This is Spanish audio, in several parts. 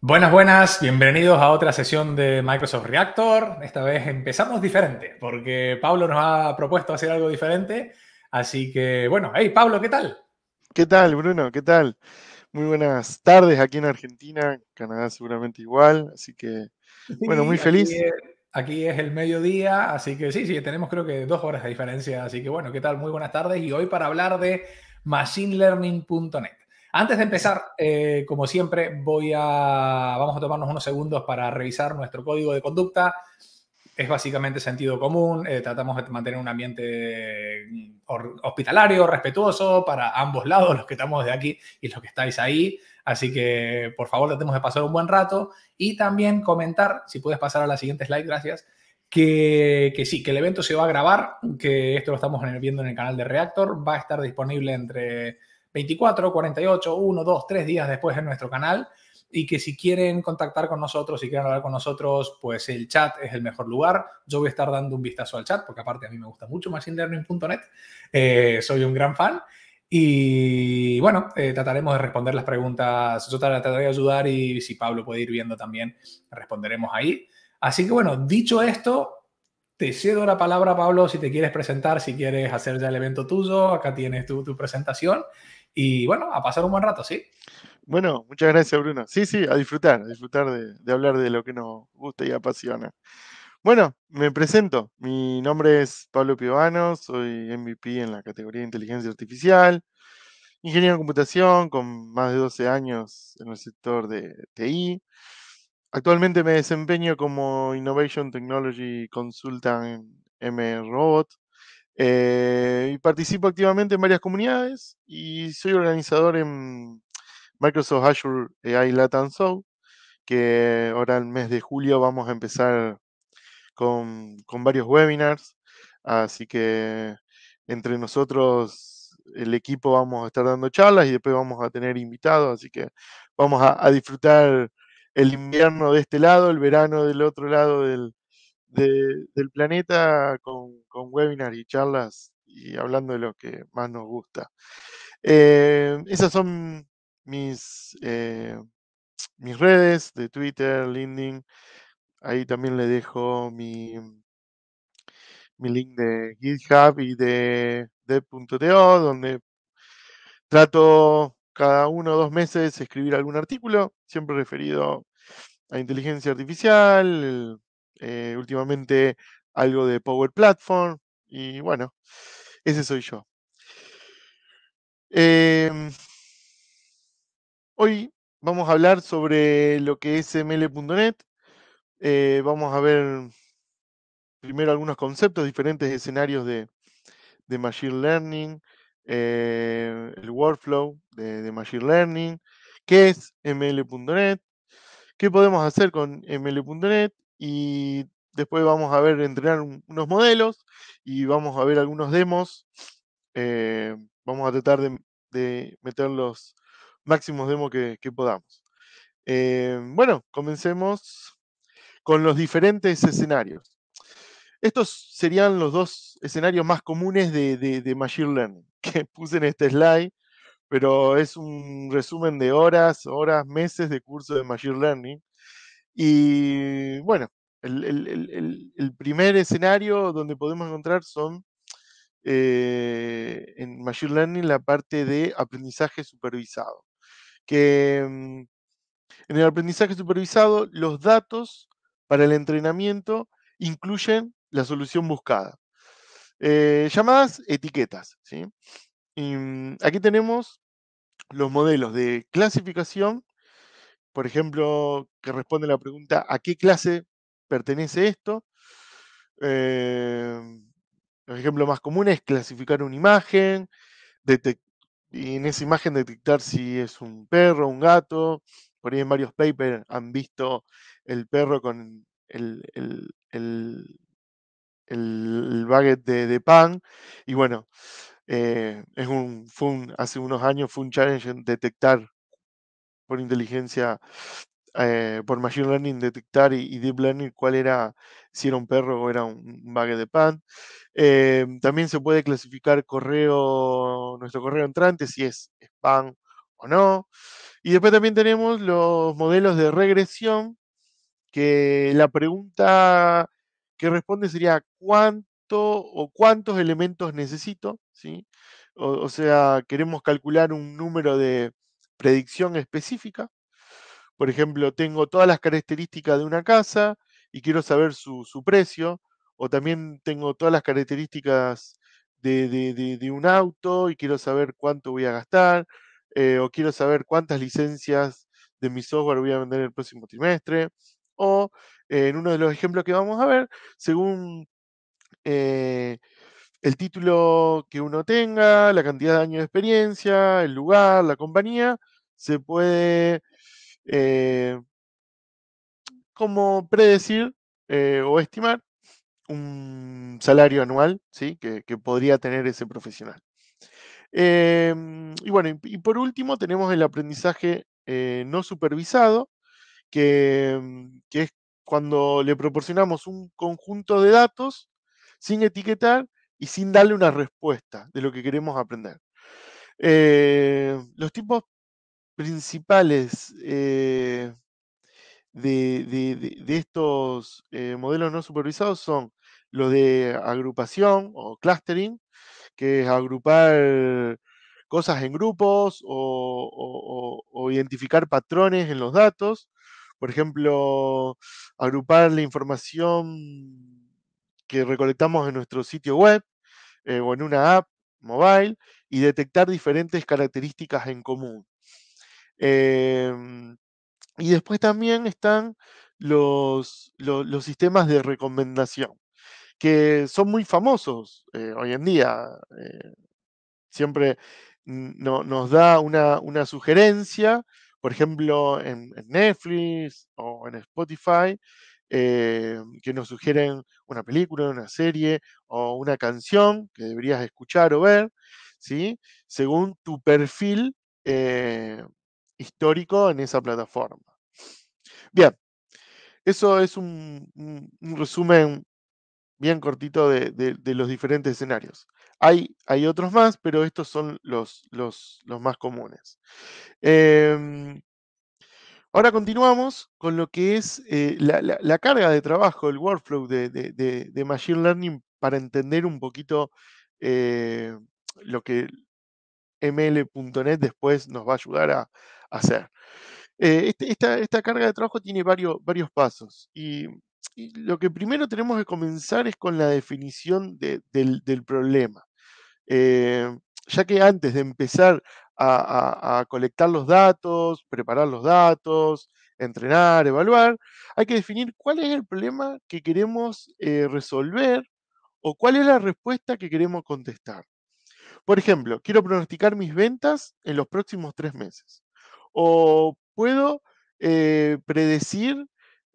Buenas, buenas, bienvenidos a otra sesión de Microsoft Reactor. Esta vez empezamos diferente, porque Pablo nos ha propuesto hacer algo diferente. Así que, bueno, hey Pablo, ¿qué tal? ¿Qué tal, Bruno? ¿Qué tal? Muy buenas tardes aquí en Argentina, Canadá seguramente igual, así que, bueno, muy feliz. Aquí es, el mediodía, así que sí, sí, tenemos creo que dos horas de diferencia, así que bueno, ¿qué tal? Muy buenas tardes y hoy para hablar de machineLearning.net. Antes de empezar, eh, como siempre, voy a, vamos a tomarnos unos segundos para revisar nuestro código de conducta. Es básicamente sentido común, eh, tratamos de mantener un ambiente mm, hospitalario, respetuoso para ambos lados, los que estamos de aquí y los que estáis ahí. Así que, por favor, tratemos de pasar un buen rato y también comentar, si puedes pasar a la siguiente slide, gracias. Que, que, sí, que el evento se va a grabar, que esto lo estamos viendo en el canal de Reactor, va a estar disponible entre 24, 48, 1, 2, 3 días después en nuestro canal y que si quieren contactar con nosotros, si quieren hablar con nosotros, pues el chat es el mejor lugar. Yo voy a estar dando un vistazo al chat porque aparte a mí me gusta mucho machineLearning.net, eh, soy un gran fan. Y bueno, eh, trataremos de responder las preguntas. Yo trataré de ayudar y si Pablo puede ir viendo también, responderemos ahí. Así que bueno, dicho esto, te cedo la palabra, Pablo, si te quieres presentar, si quieres hacer ya el evento tuyo, acá tienes tu, tu presentación y bueno, a pasar un buen rato, ¿sí? Bueno, muchas gracias, Bruno. Sí, sí, a disfrutar, a disfrutar de, hablar de lo que nos gusta y apasiona. Bueno, me presento. Mi nombre es Pablo Piovano, soy MVP en la categoría de inteligencia artificial, ingeniero en computación con más de 12 años en el sector de TI. Actualmente me desempeño como Innovation Technology Consultant en M Robot, eh, y participo activamente en varias comunidades y soy organizador en Microsoft Azure AI Latin Show, que ahora el mes de julio vamos a empezar con, varios webinars. Así que entre nosotros, el equipo, vamos a estar dando charlas y después vamos a tener invitados. Así que vamos a disfrutar el invierno de este lado, el verano del otro lado del, del planeta con, webinars y charlas y hablando de lo que más nos gusta. Eh, esas son mis, eh, mis redes de Twitter, LinkedIn. Ahí también le dejo mi, mi link de GitHub y de dev.to, donde trato cada uno o dos meses escribir algún artículo, siempre referido a inteligencia artificial, eh, últimamente algo de Power Platform y bueno, ese soy yo. Em, hoy vamos a hablar sobre lo que es ml.net. Eh, vamos a ver primero algunos conceptos, diferentes escenarios de, Machine Learning, eh, el workflow de, de, Machine Learning, qué es ml.net, qué podemos hacer con ml.net y después vamos a ver entrenar unos modelos y vamos a ver algunos demos. Eh, vamos a tratar de, meter los máximos demos que, podamos. Eh, bueno, comencemos con los diferentes escenarios. Estos serían los dos escenarios más comunes de, de Machine Learning que puse en este slide pero es un resumen de horas, horas, meses de curso de Machine Learning. Y bueno, el, primer escenario donde podemos encontrar son eh, en Machine Learning la parte de aprendizaje supervisado. Que mm, en el aprendizaje supervisado los datos para el entrenamiento incluyen la solución buscada. Eh, llamadas etiquetas. Mm, aquí tenemos los modelos de clasificación por ejemplo, que responde la pregunta ¿a qué clase pertenece esto? Em, el ejemplo más común es clasificar una imagen, y en esa imagen detectar si es un perro, un gato. Por ahí en varios papers han visto el perro con el, el, baguette de, pan. Y bueno, eh, es un, hace unos años fue un challenge en detectar por inteligencia, eh, por machine learning, detectar y, deep learning cuál era, si era un perro o era un, bug de pan. Eh, también se puede clasificar correo, nuestro correo entrante, si es spam o no. Y después también tenemos los modelos de regresión, que la pregunta que responde sería cuánto o cuántos elementos necesito, ¿sí? o sea, queremos calcular un número de, predicción específica. Por ejemplo, tengo todas las características de una casa y quiero saber su, precio, o también tengo todas las características de, un auto y quiero saber cuánto voy a gastar, eh, o quiero saber cuántas licencias de mi software voy a vender el próximo trimestre, o eh, en uno de los ejemplos que vamos a ver, según eh, el título que uno tenga, la cantidad de años de experiencia, el lugar, la compañía, se puede eh, como predecir eh, o estimar un salario anual ¿sí? que, podría tener ese profesional. Em, y bueno, y, por último tenemos el aprendizaje eh, no supervisado, mm, que, es cuando le proporcionamos un conjunto de datos sin etiquetar y sin darle una respuesta de lo que queremos aprender. los tipos principales eh, de, estos eh, modelos no supervisados son los de agrupación o clustering, que es agrupar cosas en grupos o, identificar patrones en los datos. Por ejemplo, agrupar la información que recolectamos en nuestro sitio web eh, o en una app mobile y detectar diferentes características en común. Em, y después también están los, los, sistemas de recomendación, que son muy famosos eh, hoy en día. Eh, siempre nos da una, sugerencia, por ejemplo, en, Netflix o en Spotify, eh, que nos sugieren una película, una serie o una canción que deberías escuchar o ver, ¿sí? según tu perfil eh, histórico en esa plataforma. Bien, eso es un, resumen bien cortito de, los diferentes escenarios. Hay, hay otros más, pero estos son los, los, más comunes. Em, ahora continuamos con lo que es eh, la, carga de trabajo, el workflow de, Machine Learning para entender un poquito eh, lo que ml.net después nos va a ayudar a, hacer. Eh, este, esta, carga de trabajo tiene varios, pasos y, lo que primero tenemos que comenzar es con la definición del, problema. Eh, ya que antes de empezar a, colectar los datos, preparar los datos, entrenar, evaluar, hay que definir cuál es el problema que queremos eh, resolver o cuál es la respuesta que queremos contestar. Por ejemplo, quiero pronosticar mis ventas en los próximos tres meses o puedo eh, predecir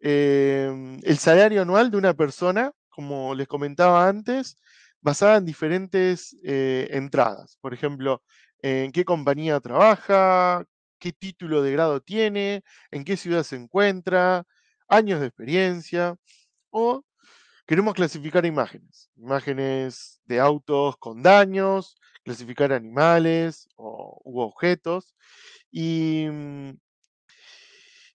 em, el salario anual de una persona, como les comentaba antes, basada en diferentes eh, entradas. Por ejemplo, en qué compañía trabaja, qué título de grado tiene, en qué ciudad se encuentra, años de experiencia, o queremos clasificar imágenes, imágenes de autos con daños, clasificar animales o, u objetos. Y, mm,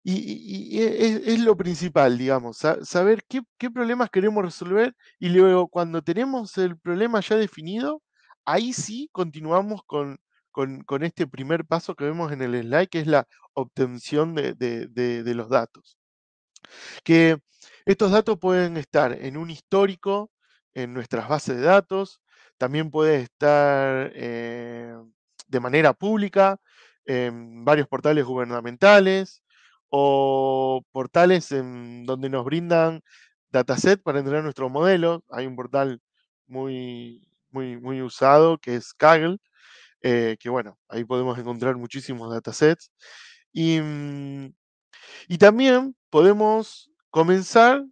es, lo principal, digamos, saber qué, problemas queremos resolver y luego cuando tenemos el problema ya definido, ahí sí continuamos con, este primer paso que vemos en el slide, que es la obtención de, de los datos. Que estos datos pueden estar en un histórico, en nuestras bases de datos, también puede estar eh, de manera pública en varios portales gubernamentales o portales en donde nos brindan dataset para entrenar nuestros modelos. Hay un portal muy, muy, muy usado que es Kaggle, eh, que bueno, ahí podemos encontrar muchísimos datasets. y mm, también podemos comenzar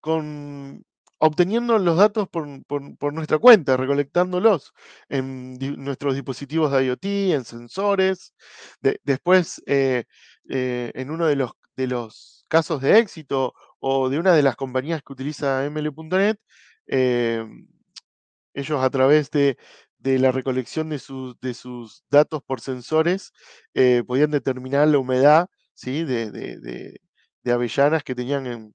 con obteniendo los datos por, nuestra cuenta, recolectándolos en nuestros dispositivos de IoT, en sensores. después, eh, eh, en uno de los, de los casos de éxito o de una de las compañías que utiliza ML.net, em, ellos a través de, la recolección de, sus, de sus datos por sensores eh, podían determinar la humedad ¿sí? de, avellanas que tenían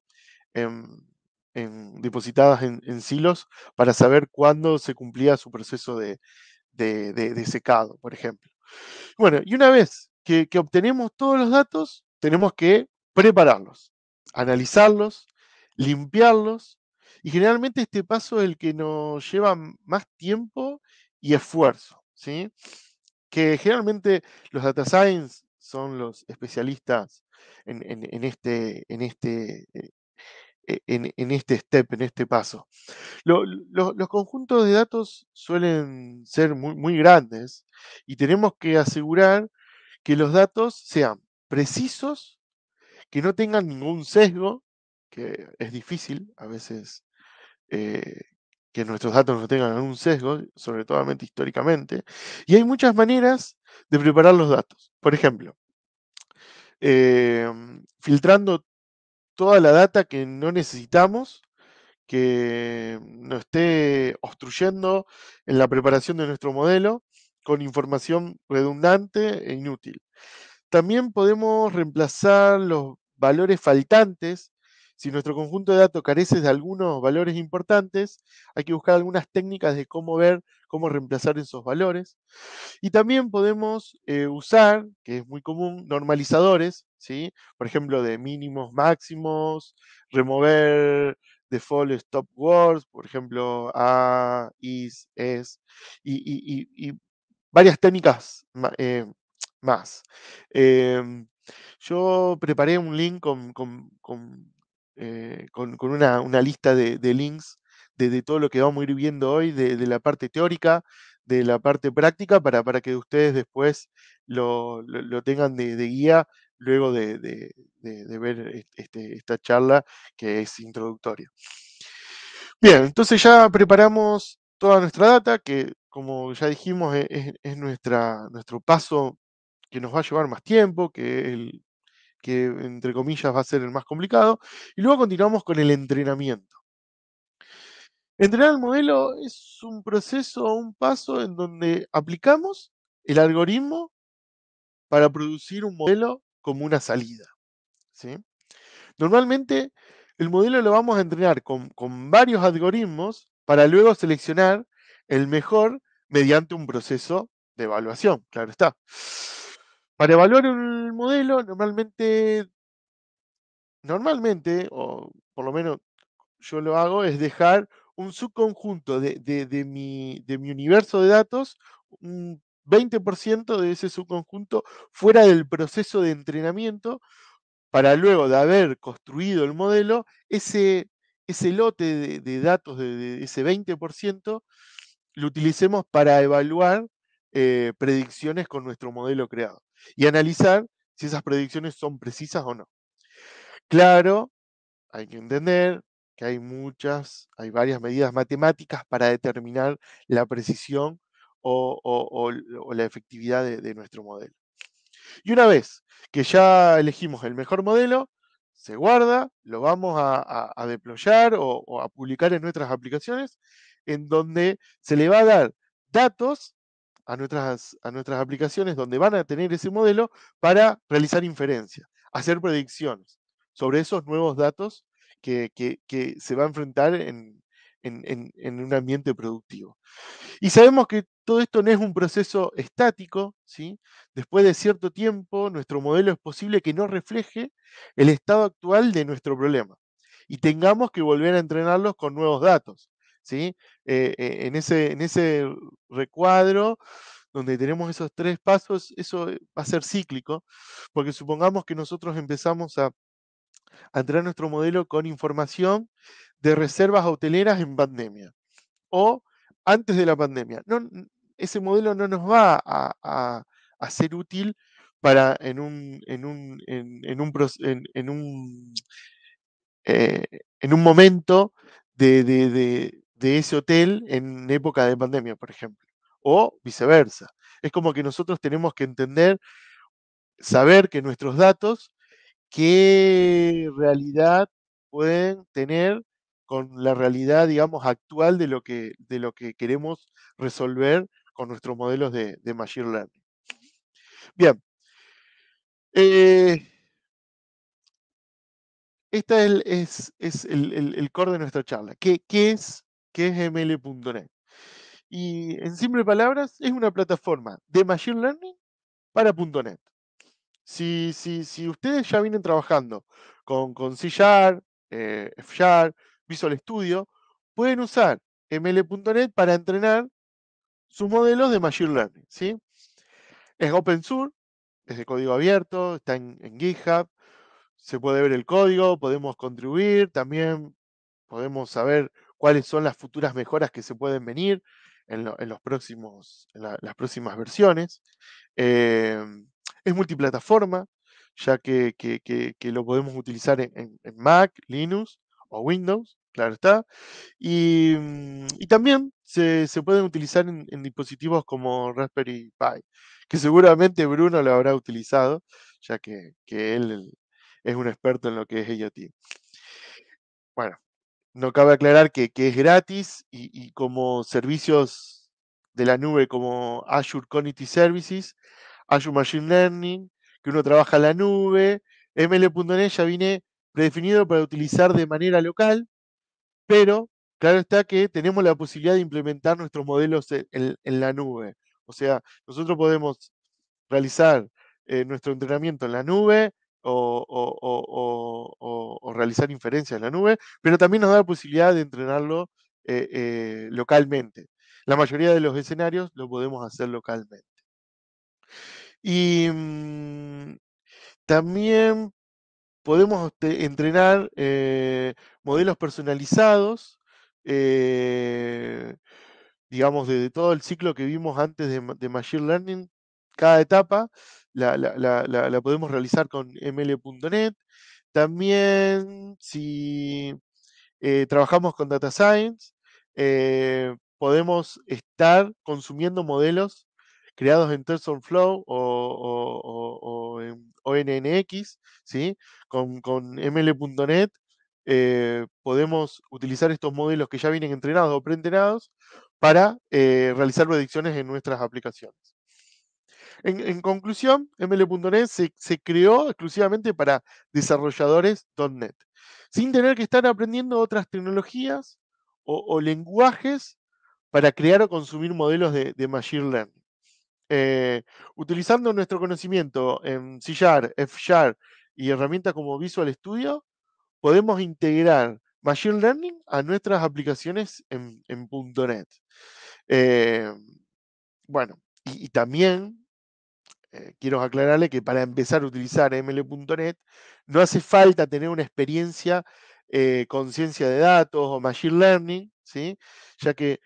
en depositadas en, silos para saber cuándo se cumplía su proceso de, secado, por ejemplo. Bueno, y una vez que, obtenemos todos los datos, tenemos que prepararlos, analizarlos, limpiarlos, y generalmente este paso es el que nos lleva más tiempo y esfuerzo, ¿sí? Que generalmente los data science son los especialistas en, este, en, este, eh, e-, en, este step, en este paso. los conjuntos de datos suelen ser muy, grandes y tenemos que asegurar que los datos sean precisos, que no tengan ningún sesgo, que es difícil a veces eh, que nuestros datos no tengan ningún sesgo, sobre todo históricamente. Y hay muchas maneras de preparar los datos. Por ejemplo, em, filtrando toda la data que no necesitamos, que nos esté obstruyendo en la preparación de nuestro modelo con información redundante e inútil. También podemos reemplazar los valores faltantes si nuestro conjunto de datos carece de algunos valores importantes, hay que buscar algunas técnicas de cómo ver, cómo reemplazar esos valores. Y también podemos eh, usar, que es muy común, normalizadores, ¿sí? Por ejemplo, de mínimos, máximos, remover default stop words, por ejemplo, a, is, es, y, varias técnicas eh, más. Em, yo preparé un link con eh, con, una, lista de, links de, todo lo que vamos a ir viendo hoy, de, la parte teórica, de la parte práctica, para, para que ustedes después lo, tengan de, guía luego de, ver este, esta charla que es introductoria. Bien, entonces ya preparamos toda nuestra data, que como ya dijimos e, es, nuestra, nuestro paso que nos va a llevar más tiempo, que el, que entre comillas va a ser el más complicado, y luego continuamos con el entrenamiento. Entrenar el modelo es un proceso, un paso en donde aplicamos el algoritmo para producir un modelo como una salida. ¿sí? Normalmente el modelo lo vamos a entrenar con, con varios algoritmos para luego seleccionar el mejor mediante un proceso de evaluación, claro está. Para evaluar un modelo, normalmente, normalmente, o por lo menos yo lo hago, es dejar un subconjunto de, mi, universo de datos, un 20% de ese subconjunto fuera del proceso de entrenamiento, para luego de haber construido el modelo, ese, lote de, datos, de, ese 20%, lo utilicemos para evaluar eh, predicciones con nuestro modelo creado y analizar si esas predicciones son precisas o no. Claro, hay que entender que hay muchas, hay varias medidas matemáticas para determinar la precisión o, la efectividad de, nuestro modelo. Y una vez que ya elegimos el mejor modelo, se guarda, lo vamos a, a, deployar o, a publicar en nuestras aplicaciones, en donde se le va a dar datos a nuestras, a nuestras aplicaciones donde van a tener ese modelo para realizar inferencias, hacer predicciones sobre esos nuevos datos que, se va a enfrentar en, un ambiente productivo. Y sabemos que todo esto no es un proceso estático, ¿sí? Después de cierto tiempo, nuestro modelo es posible que no refleje el estado actual de nuestro problema y tengamos que volver a entrenarlos con nuevos datos ¿sí? Eh, eh, en, ese, en ese recuadro donde tenemos esos tres pasos, eso eh, va a ser cíclico, porque supongamos que nosotros empezamos a, a entrar nuestro modelo con información de reservas hoteleras en pandemia o antes de la pandemia. ese modelo no nos va a, ser útil para en un, en en, un, momento de, de ese hotel en época de pandemia, por ejemplo, o viceversa. Es como que nosotros tenemos que entender, saber que nuestros datos, qué realidad pueden tener con la realidad, digamos, actual de lo que, de lo que queremos resolver con nuestros modelos de, Machine Learning. Bien. este es, el, core de nuestra charla. qué es que es ml.net. Y en simples palabras, es una plataforma de Machine Learning para .NET. Si, si, si ustedes ya vienen trabajando con, con C eh, F Visual Studio, pueden usar ml.net para entrenar sus modelos de Machine Learning. ¿sí? Es open source, es de código abierto, está en GitHub, se puede ver el código, podemos contribuir, también podemos saber cuáles son las futuras mejoras que se pueden venir en, los próximos, las próximas versiones. Em, es multiplataforma, ya que, lo podemos utilizar en, Mac, Linux o Windows, claro está. Y, mm, también se, pueden utilizar en, en, dispositivos como Raspberry Pi, que seguramente Bruno lo habrá utilizado, ya que, él es un experto en lo que es IoT. Bueno, no cabe aclarar que, es gratis y, como servicios de la nube como Azure Cognitive Services, Azure Machine Learning, que uno trabaja en la nube, ML.NET ya viene predefinido para utilizar de manera local, pero claro está que tenemos la posibilidad de implementar nuestros modelos en, la nube. O sea, nosotros podemos realizar eh, nuestro entrenamiento en la nube, o, realizar inferencias en la nube, pero también nos da la posibilidad de entrenarlo eh, eh, localmente. La mayoría de los escenarios lo podemos hacer localmente. Y mm, también podemos este, entrenar eh, modelos personalizados, digamos, desde todo el ciclo que vimos antes de Machine Learning, cada etapa, la, podemos realizar con ml.net. También si eh, trabajamos con Data Science, eh, podemos estar consumiendo modelos creados en TensorFlow o, o, en ONNX, con, con ml.net. Eh, podemos utilizar estos modelos que ya vienen entrenados o preentrenados para realizar predicciones en nuestras aplicaciones. En, conclusión, ML.NET se, creó exclusivamente para desarrolladores .NET, sin tener que estar aprendiendo otras tecnologías o, lenguajes para crear o consumir modelos de, Machine Learning. Eh, utilizando nuestro conocimiento en C Sharp, F Sharp y herramientas como Visual Studio, podemos integrar Machine Learning a nuestras aplicaciones en, .NET. Eh, bueno, y, también eh, quiero aclararle que para empezar a utilizar ML.NET no hace falta tener una experiencia eh, con ciencia de datos o machine learning, ¿sí? ya que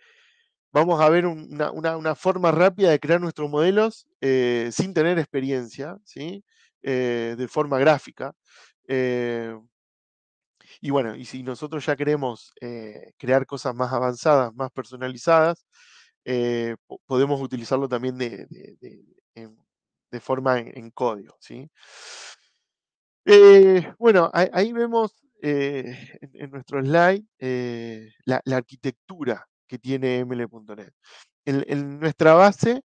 vamos a ver una, forma rápida de crear nuestros modelos eh, sin tener experiencia, ¿sí? de forma gráfica. y bueno, y si nosotros ya queremos crear cosas más avanzadas, más personalizadas, podemos utilizarlo también de de forma en, código. ¿sí? Eh, bueno, ahí, vemos eh, en, nuestro slide eh, la, arquitectura que tiene ml.net. En, nuestra base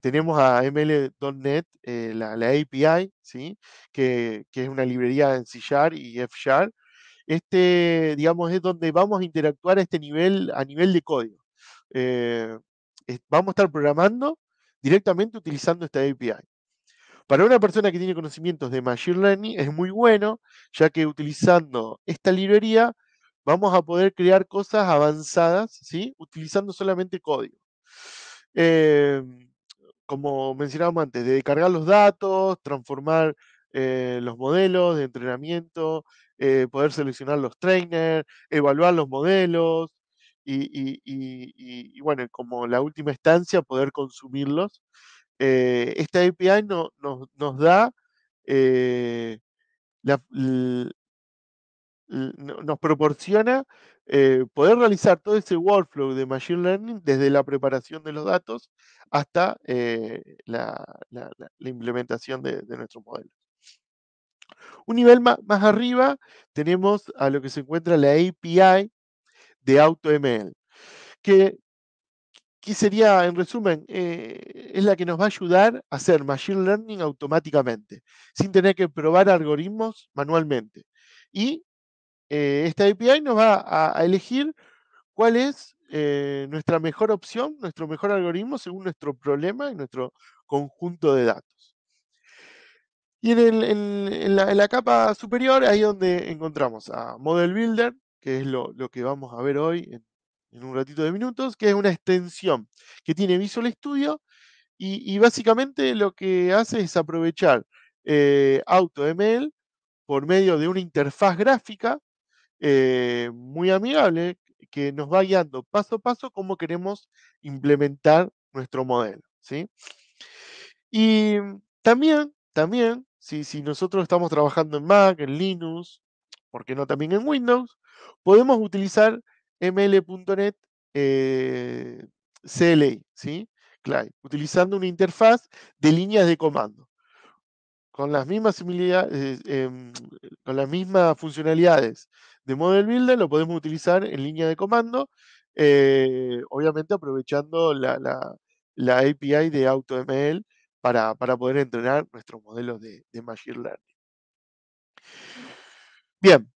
tenemos a ml.net la, API, ¿sí? que, es una librería en C y F -Sharp. Este, digamos, es donde vamos a interactuar a este nivel, a nivel de código. vamos a estar programando directamente utilizando esta API. Para una persona que tiene conocimientos de Machine Learning es muy bueno, ya que utilizando esta librería vamos a poder crear cosas avanzadas, ¿sí? Utilizando solamente código. Em, como mencionábamos antes, de cargar los datos, transformar eh, los modelos de entrenamiento, eh, poder seleccionar los trainers, evaluar los modelos, y, bueno, como la última estancia, poder consumirlos. Eh, esta API no, nos da, eh, nos proporciona eh, poder realizar todo ese workflow de Machine Learning desde la preparación de los datos hasta la, implementación de, nuestros nuestro modelo. Un nivel más arriba tenemos a lo que se encuentra la API de AutoML, que, sería, en resumen, eh, es la que nos va a ayudar a hacer Machine Learning automáticamente, sin tener que probar algoritmos manualmente. Y eh, esta API nos va a, elegir cuál es eh, nuestra mejor opción, nuestro mejor algoritmo según nuestro problema y nuestro conjunto de datos. Y en, la, en la, capa superior, ahí es donde encontramos a Model Builder, que es lo, que vamos a ver hoy en, un ratito de minutos, que es una extensión que tiene Visual Studio y, básicamente lo que hace es aprovechar eh, AutoML por medio de una interfaz gráfica eh, muy amigable que nos va guiando paso a paso cómo queremos implementar nuestro modelo. ¿sí? Y también, también si, si nosotros estamos trabajando en Mac, en Linux, ¿por qué no también en Windows? Podemos utilizar ml.net eh, CLI, e, ¿sí? CLI, utilizando una interfaz de líneas de comando. Con las mismas, eh, em, con las mismas funcionalidades de Model Builder, lo podemos utilizar en línea de comando, eh, obviamente aprovechando la, API de AutoML para, poder entrenar nuestros modelos de, Machine Learning. Bien,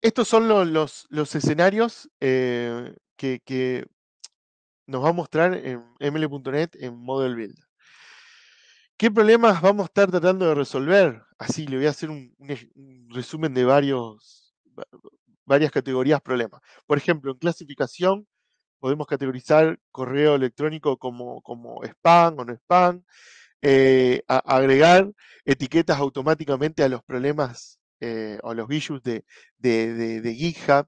estos son los, escenarios eh, que, nos va a mostrar en ml.net en Model Builder. ¿Qué problemas vamos a estar tratando de resolver? Así, le voy a hacer un, resumen de varios, varias categorías de problemas. Por ejemplo, en clasificación podemos categorizar correo electrónico como, spam o no spam, eh, agregar etiquetas automáticamente a los problemas eh, o los issues de, de, GitHub,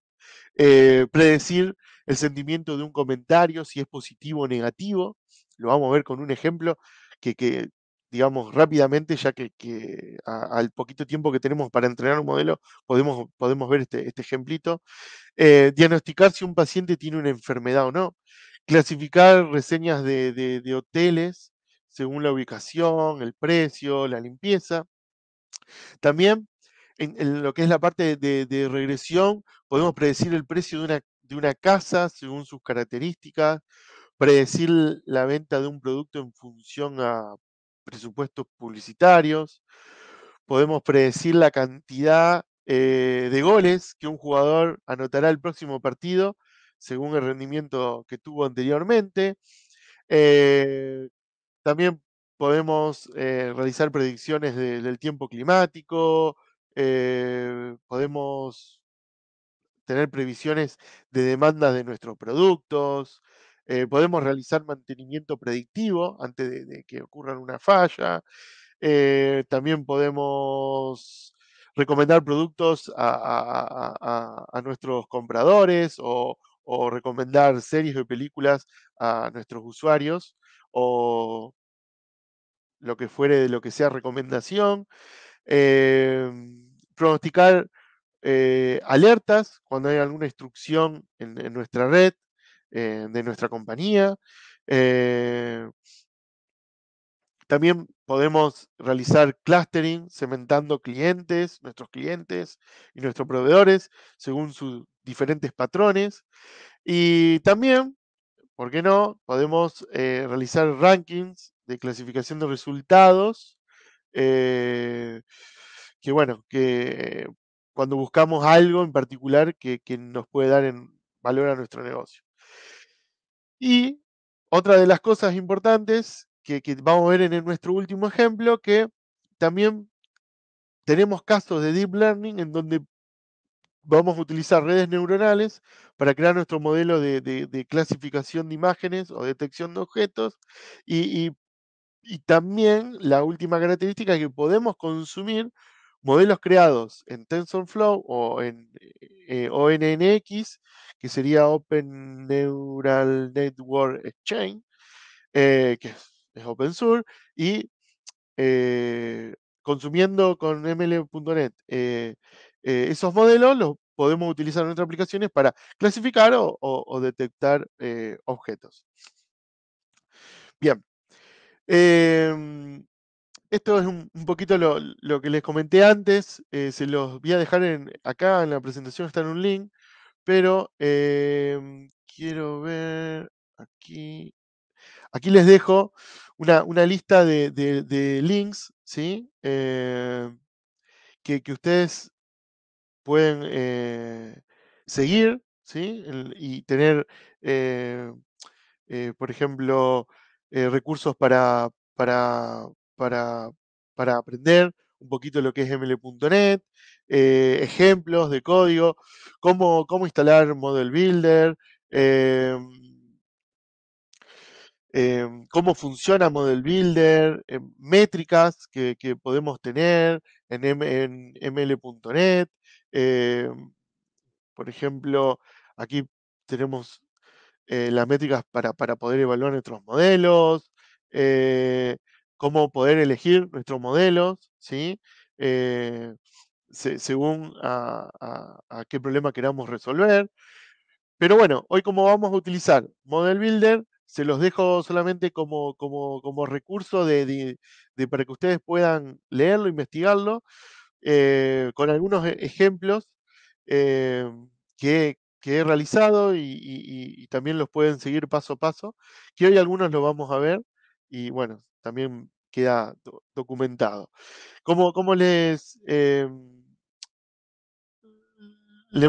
eh, predecir el sentimiento de un comentario, si es positivo o negativo. Lo vamos a ver con un ejemplo que, digamos, rápidamente, ya que, al poquito tiempo que tenemos para entrenar un modelo, podemos, podemos ver este, este ejemplito. Eh, diagnosticar si un paciente tiene una enfermedad o no. Clasificar reseñas de hoteles según la ubicación, el precio, la limpieza. También en, lo que es la parte de, regresión, podemos predecir el precio de una, de una casa según sus características, predecir la venta de un producto en función a presupuestos publicitarios, podemos predecir la cantidad eh, de goles que un jugador anotará el próximo partido según el rendimiento que tuvo anteriormente. Eh, también podemos eh, realizar predicciones del tiempo climático, eh, podemos tener previsiones de demandas de nuestros productos, eh, podemos realizar mantenimiento predictivo antes de, que ocurra una falla, eh, también podemos recomendar productos a, nuestros compradores o, recomendar series o películas a nuestros usuarios o lo que fuere de lo que sea recomendación. Em, pronosticar eh, alertas cuando hay alguna instrucción en, nuestra red, eh, de nuestra compañía. Eh, también podemos realizar clustering, cementando clientes, nuestros clientes y nuestros proveedores según sus diferentes patrones. Y también, ¿por qué no? Podemos realizar rankings de clasificación de resultados eh, que bueno, que cuando buscamos algo en particular que, nos puede dar en valor a nuestro negocio. Y otra de las cosas importantes que, vamos a ver en nuestro último ejemplo, que también tenemos casos de deep learning en donde vamos a utilizar redes neuronales para crear nuestro modelo de, clasificación de imágenes o detección de objetos y, y y también la última característica es que podemos consumir modelos creados en TensorFlow o en eh, ONNX, que sería Open Neural Network Exchange, eh, que es open source y eh, consumiendo con ml.net esos modelos los podemos utilizar en nuestras aplicaciones para clasificar o detectar objetos. Bien, Em, esto es un, poquito lo, que les comenté antes. Eh, se los voy a dejar en, acá en la presentación, está en un link. Pero em, quiero ver aquí. Aquí les dejo una, lista de, links, ¿sí? Em, que, ustedes pueden eh, seguir, ¿sí? y tener, eh, por ejemplo, eh, recursos para, para, para, aprender un poquito lo que es ml.net, eh, ejemplos de código, cómo, cómo instalar Model Builder, em, em, cómo funciona Model Builder, em, métricas que, podemos tener en, en ml.net. por ejemplo, aquí tenemos eh, las métricas para, poder evaluar nuestros modelos, eh, cómo poder elegir nuestros modelos, ¿sí? Eh, según a, qué problema queramos resolver. Pero bueno, hoy como vamos a utilizar Model Builder, se los dejo solamente como, recurso para que ustedes puedan leerlo, investigarlo, con algunos e, ejemplos que, que he realizado y, también los pueden seguir paso a paso, que hoy algunos lo vamos a ver y bueno, también queda documentado. Como, como les, eh,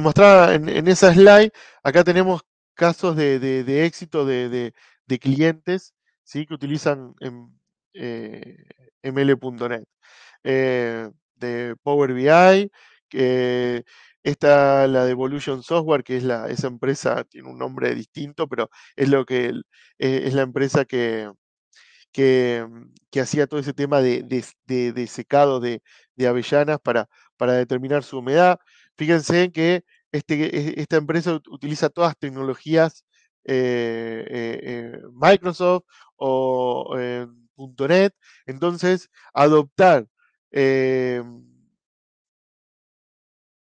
mostraba en, esa slide, acá tenemos casos de, éxito de, clientes ¿sí? que utilizan en, eh, ml.net, eh, de Power BI, que Está la de Evolution Software, que es la, esa empresa, tiene un nombre distinto, pero es lo que eh, es la empresa que, que, hacía todo ese tema de, de, secado de, avellanas para, para determinar su humedad. Fíjense que este, esta empresa utiliza todas tecnologías eh, eh, Microsoft o .NET, entonces adoptar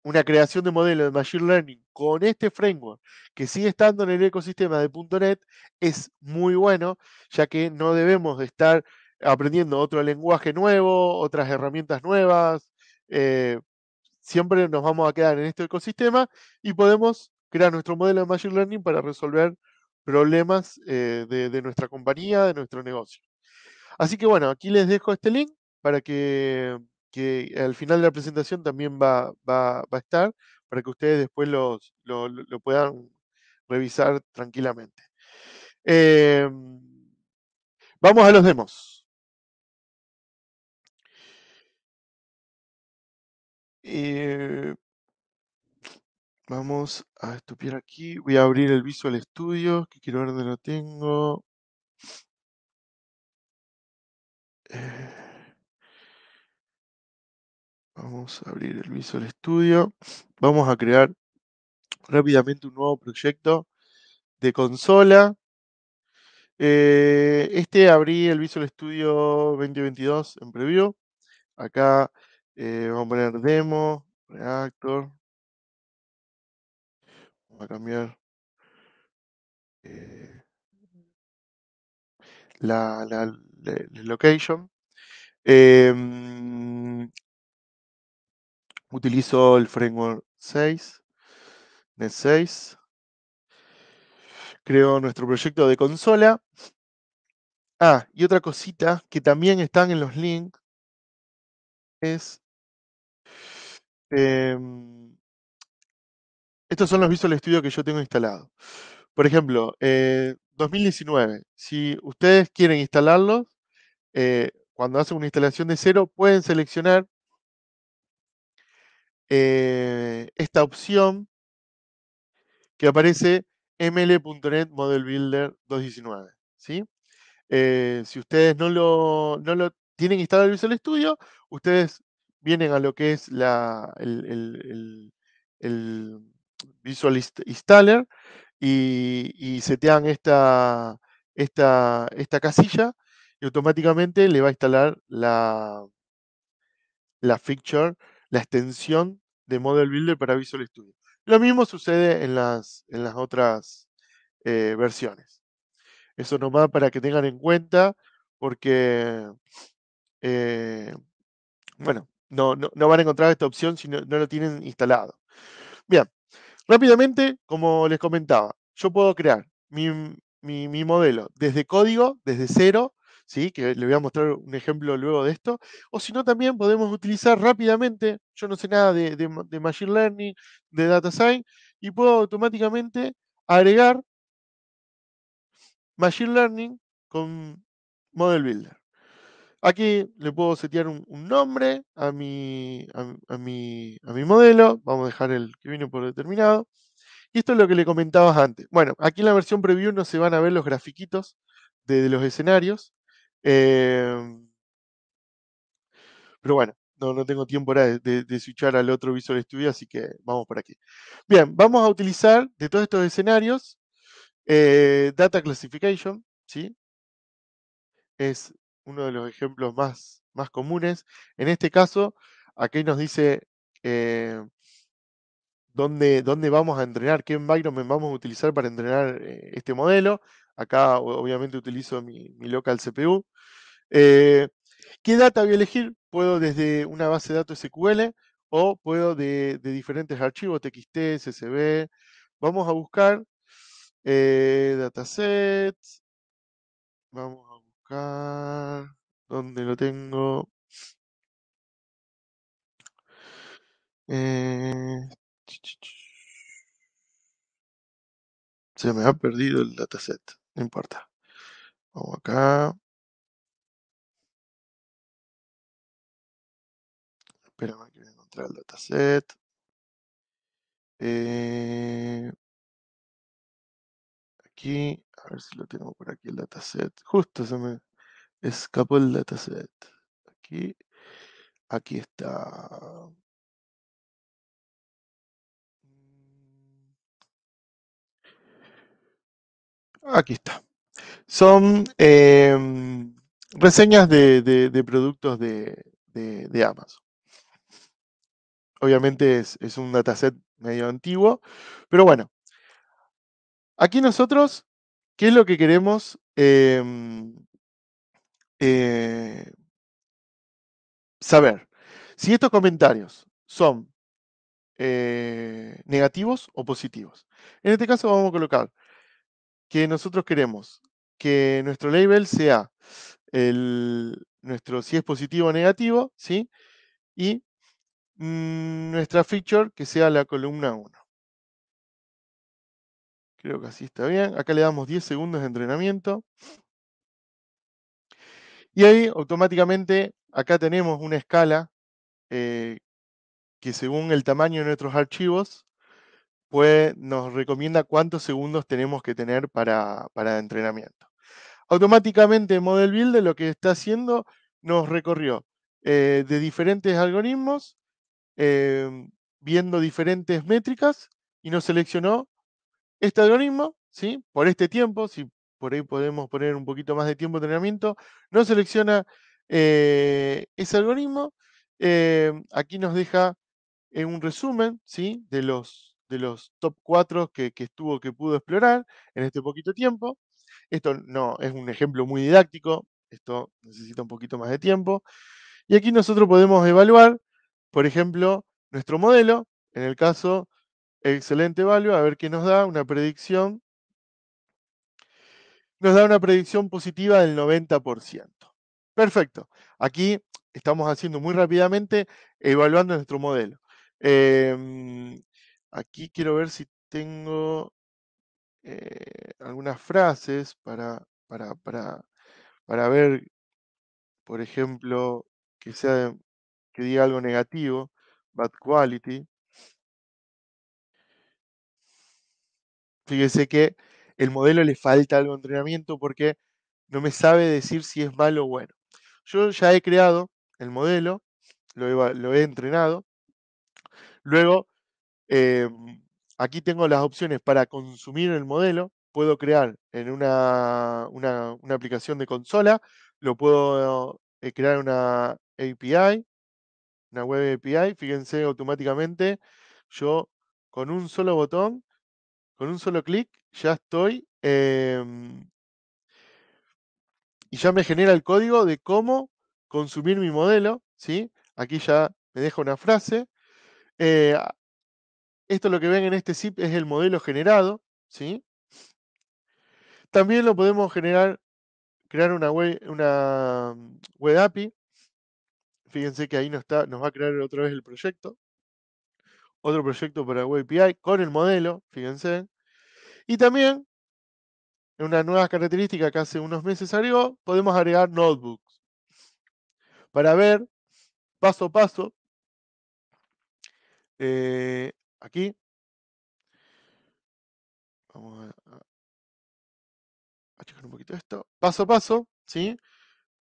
una creación de modelo de Machine Learning con este framework que sigue estando en el ecosistema de .NET es muy bueno, ya que no debemos de estar aprendiendo otro lenguaje nuevo, otras herramientas nuevas. Eh, siempre nos vamos a quedar en este ecosistema y podemos crear nuestro modelo de Machine Learning para resolver problemas eh, de, de nuestra compañía, de nuestro negocio. Así que bueno, aquí les dejo este link para que que al final de la presentación también va, va, va a estar para que ustedes después lo, puedan revisar tranquilamente. Em, vamos a los demos. Eh, vamos a estupiar aquí. Voy a abrir el Visual Studio, que quiero ver dónde lo tengo. Eh, Vamos a abrir el Visual Studio. Vamos a crear rápidamente un nuevo proyecto de consola. Eh, este abrí el Visual Studio 2022 en preview. Acá eh, vamos a poner demo, reactor. Vamos a cambiar eh, la, location. Em, Utilizo el framework 6, NET 6. Creo nuestro proyecto de consola. Ah, y otra cosita que también están en los links es... Em, estos son los Visual Studio que yo tengo instalado. Por ejemplo, 2019. Eh, si ustedes quieren instalarlos, eh, cuando hacen una instalación de cero, pueden seleccionar eh, esta opción que aparece ml.net Model Builder 219. Eh, si ustedes no lo, no lo tienen instalado el Visual Studio, ustedes vienen a lo que es la, el, Visual Installer y, y setean esta, esta casilla y automáticamente le va a instalar la, la la extensión de Model Builder para Visual Studio. Lo mismo sucede en las, en las otras eh, versiones. Eso nomás para que tengan en cuenta, porque, eh, bueno, no, van a encontrar esta opción si no, lo tienen instalado. Bien, rápidamente, como les comentaba, yo puedo crear mi, mi, modelo desde código, desde cero, que le voy a mostrar un ejemplo luego de esto, o si no también podemos utilizar rápidamente, yo no sé nada de, Machine Learning, de Data Science, y puedo automáticamente agregar Machine Learning con Model Builder. Aquí le puedo setear un, nombre a mi, a, mi, modelo. Vamos a dejar el que viene por determinado. Y esto es lo que le comentabas antes. Bueno, aquí en la versión preview no se van a ver los grafiquitos de los escenarios, Em, pero bueno, no, tengo tiempo ahora de, switchar al otro Visual Studio, así que vamos por aquí. Bien, vamos a utilizar de todos estos escenarios eh, Data Classification, ¿sí? Es uno de los ejemplos más, más comunes. En este caso, aquí nos dice eh, dónde, dónde, vamos a entrenar, qué environment vamos a utilizar para entrenar eh, este modelo. Acá obviamente utilizo mi, local CPU. Eh, ¿Qué data voy a elegir? Puedo desde una base de datos SQL o puedo de, diferentes archivos, TXT, CSV. Vamos a buscar eh, datasets. Vamos a buscar dónde lo tengo. Eh, se me ha perdido el dataset. No importa. Vamos acá. Espérame que voy a encontrar el dataset. Eh, aquí, a ver si lo tengo por aquí el dataset. Justo se me escapó el dataset. Aquí, aquí está. Aquí está. Son em, reseñas de, productos de, Amazon. Obviamente es, un dataset medio antiguo, pero bueno. Aquí nosotros, ¿qué es lo que queremos em, eh, saber? Si estos comentarios son eh, negativos o positivos. En este caso vamos a colocar que nosotros queremos que nuestro label sea el, nuestro si es positivo o negativo, ¿sí? Y mm, nuestra feature que sea la columna 1. Creo que así está bien. Acá le damos 10 segundos de entrenamiento. Y ahí automáticamente acá tenemos una escala eh, que según el tamaño de nuestros archivos, nos recomienda cuántos segundos tenemos que tener para, entrenamiento. Automáticamente Model Builder lo que está haciendo nos recorrió eh, de diferentes algoritmos, em, viendo diferentes métricas y nos seleccionó este algoritmo, ¿sí? Por este tiempo, si por ahí podemos poner un poquito más de tiempo de entrenamiento, nos selecciona eh, ese algoritmo. Em, aquí nos deja eh, un resumen, ¿sí? De los de los top 4 que, estuvo, que pudo explorar en este poquito tiempo. Esto no es un ejemplo muy didáctico, esto necesita un poquito más de tiempo. Y aquí nosotros podemos evaluar, por ejemplo, nuestro modelo, en el caso excelente value, a ver qué nos da una predicción. Nos da una predicción positiva del 90%. Perfecto. Aquí estamos haciendo muy rápidamente, evaluando nuestro modelo. Em, Aquí quiero ver si tengo eh, algunas frases para, para, ver, por ejemplo, que, sea, que diga algo negativo, bad quality. Fíjese que el modelo le falta algo de entrenamiento porque no me sabe decir si es malo o bueno. Yo ya he creado el modelo, lo he entrenado. Luego eh, aquí tengo las opciones para consumir el modelo. Puedo crear en una, aplicación de consola, lo puedo eh, crear una API, una web API. Fíjense automáticamente, yo con un solo botón, con un solo clic, ya estoy em, y ya me genera el código de cómo consumir mi modelo. ¿sí? Aquí ya me deja una frase. Eh, esto lo que ven en este zip es el modelo generado, ¿sí? También lo podemos generar, crear una mm, web, una web API. Fíjense que ahí nos, está, nos va a crear otra vez el proyecto. Otro proyecto para Web API con el modelo, fíjense. Y también, en una nueva característica que hace unos meses agregó, podemos agregar notebooks para ver paso a paso eh, aquí. Vamos a, checar un poquito esto. Paso a paso, ¿sí?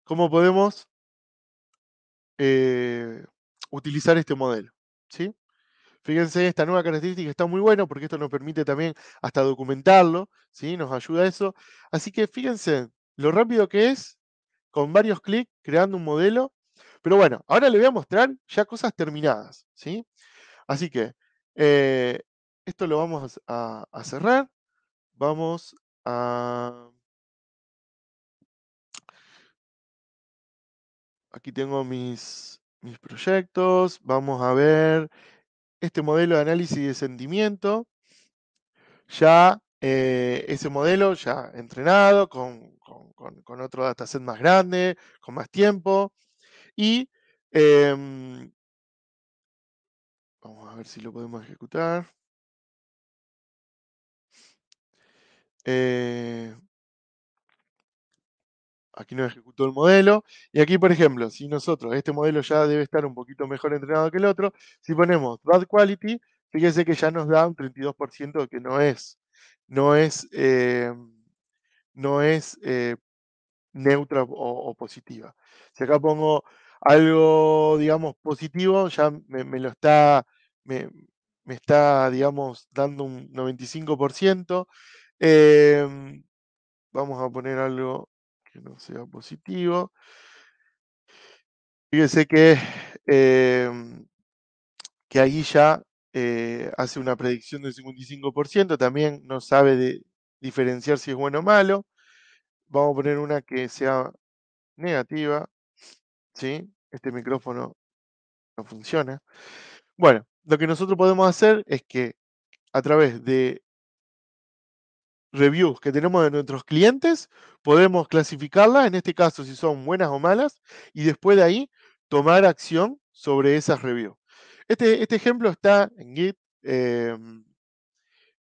Cómo podemos eh, utilizar este modelo, ¿sí? Fíjense, esta nueva característica está muy buena porque esto nos permite también hasta documentarlo, ¿sí? Nos ayuda eso. Así que fíjense lo rápido que es, con varios clics, creando un modelo. Pero bueno, ahora le voy a mostrar ya cosas terminadas, ¿sí? Así que eh, esto lo vamos a, cerrar. Vamos a... Aquí tengo mis, mis proyectos. Vamos a ver este modelo de análisis de sentimiento. Ya eh, ese modelo ya entrenado con, con, con, otro dataset más grande, con más tiempo. Y em, Vamos a ver si lo podemos ejecutar. Eh, aquí nos ejecutó el modelo. Y aquí, por ejemplo, si nosotros, este modelo ya debe estar un poquito mejor entrenado que el otro, si ponemos bad quality, fíjense que ya nos da un 32% que no es, no es, eh, no es eh, neutra o, positiva. Si acá pongo algo, digamos, positivo, ya me lo está me, está, digamos, dando un 95%. Em, vamos a poner algo que no sea positivo. Fíjese que, em, que ahí ya eh, hace una predicción del 55%, también no sabe diferenciar si es bueno o malo. Vamos a poner una que sea negativa. ¿sí? Este micrófono no funciona. Bueno, lo que nosotros podemos hacer es que a través de reviews que tenemos de nuestros clientes, podemos clasificarlas, en este caso si son buenas o malas, y después de ahí tomar acción sobre esas reviews. Este, este ejemplo está en Git, em,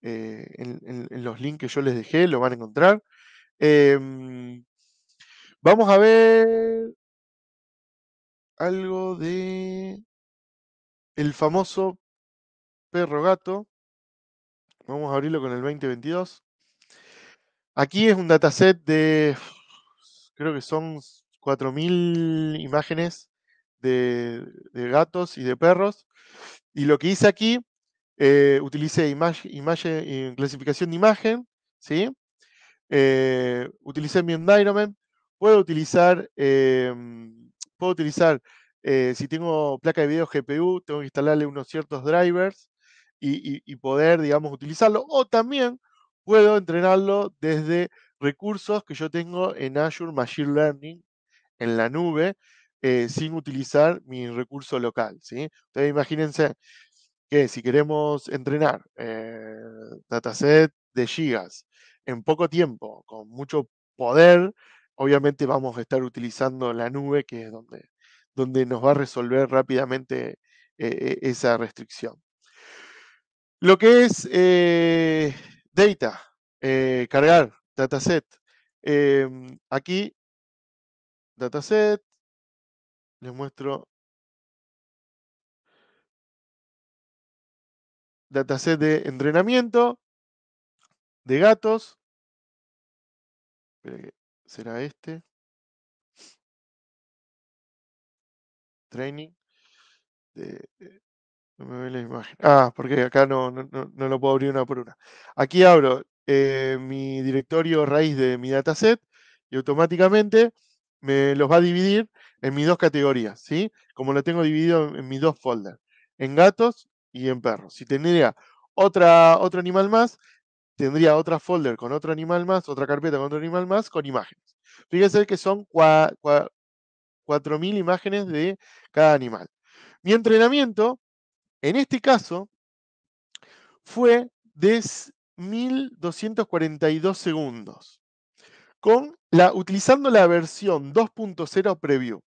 eh, en, los links que yo les dejé, lo van a encontrar. Em, vamos a ver algo de el famoso perro gato. Vamos a abrirlo con el 2022. Aquí es un dataset de, creo que son 4.000 imágenes de, gatos y de perros. Y lo que hice aquí, eh, utilicé eh, clasificación de imagen, ¿sí? Eh, utilicé mi environment, puedo utilizar, em, puedo utilizar eh, si tengo placa de video GPU, tengo que instalarle unos ciertos drivers y, poder, digamos, utilizarlo. O también puedo entrenarlo desde recursos que yo tengo en Azure Machine Learning, en la nube, eh, sin utilizar mi recurso local. ¿sí? Entonces, imagínense que si queremos entrenar eh, dataset de gigas en poco tiempo, con mucho poder, obviamente vamos a estar utilizando la nube, que es donde donde nos va a resolver rápidamente eh, e, esa restricción. Lo que es eh, data, eh, cargar, dataset. Em, aquí, dataset, les muestro. Dataset de entrenamiento de gatos. ¿Será este? training. Eh, no me ve la imagen. Ah, porque acá no, lo puedo abrir una por una. Aquí abro eh, mi directorio raíz de mi dataset y automáticamente me los va a dividir en mis dos categorías, ¿sí? Como lo tengo dividido en mis dos folders, en gatos y en perros. Si tendría otra, otro animal más, tendría otra folder con otro animal más, otra carpeta con otro animal más, con imágenes. Fíjense que son cuatro. 4.000 imágenes de cada animal. Mi entrenamiento, en este caso, fue de 1.242 segundos, con la, utilizando la versión 2.0 preview.